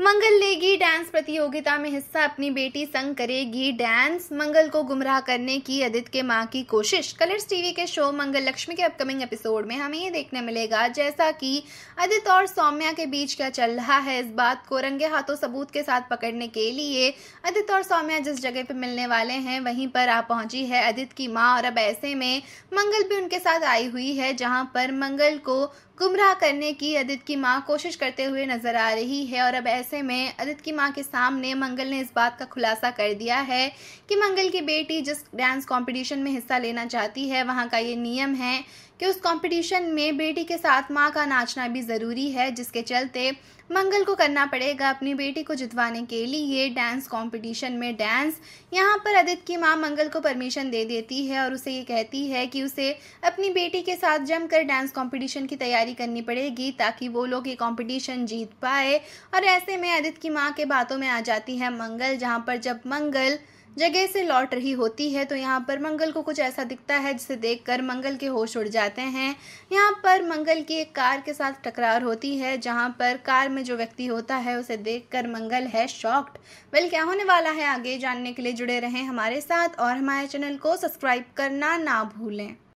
मंगल लेगी डांस प्रतियोगिता में हिस्सा अपनी बेटी संग करेगी डांस मंगल को गुमराह करने की अदित के मां की कोशिश कलर्स टीवी के शो मंगल लक्ष्मी के अपकमिंग एपिसोड में हमें ये देखने मिलेगा जैसा कि अदित और सौम्या के बीच क्या चल रहा है इस बात को रंगे हाथों सबूत के साथ पकड़ने के लिए अदित और सौम्या जिस जगह पर मिलने वाले हैं वहीं पर आ पहुंची है अदित की माँ और अब ऐसे में मंगल भी उनके साथ आई हुई है जहाँ पर मंगल को गुमराह करने की अदित की माँ कोशिश करते हुए नजर आ रही है और अब ऐसे ऐसे में आदित्य की मां के सामने मंगल ने इस बात का खुलासा कर दिया है कि मंगल की बेटी जिस डांस कॉम्पिटिशन में हिस्सा लेना चाहती है वहां का ये नियम है कि उस कंपटीशन में बेटी के साथ माँ का नाचना भी ज़रूरी है जिसके चलते मंगल को करना पड़ेगा अपनी बेटी को जितवाने के लिए डांस कंपटीशन में डांस यहाँ पर आदित्य की माँ मंगल को परमिशन दे देती है और उसे ये कहती है कि उसे अपनी बेटी के साथ जमकर डांस कंपटीशन की तैयारी करनी पड़ेगी ताकि वो लोग ये कंपटीशन जीत पाए और ऐसे में आदित्य की माँ के बातों में आ जाती है मंगल जहाँ पर जब मंगल जगह से लौट रही होती है तो यहाँ पर मंगल को कुछ ऐसा दिखता है जिसे देखकर मंगल के होश उड़ जाते हैं यहाँ पर मंगल की एक कार के साथ टकरार होती है जहाँ पर कार में जो व्यक्ति होता है उसे देखकर मंगल है शॉक्ड वेल क्या होने वाला है आगे जानने के लिए जुड़े रहें हमारे साथ और हमारे चैनल को सब्सक्राइब करना ना भूलें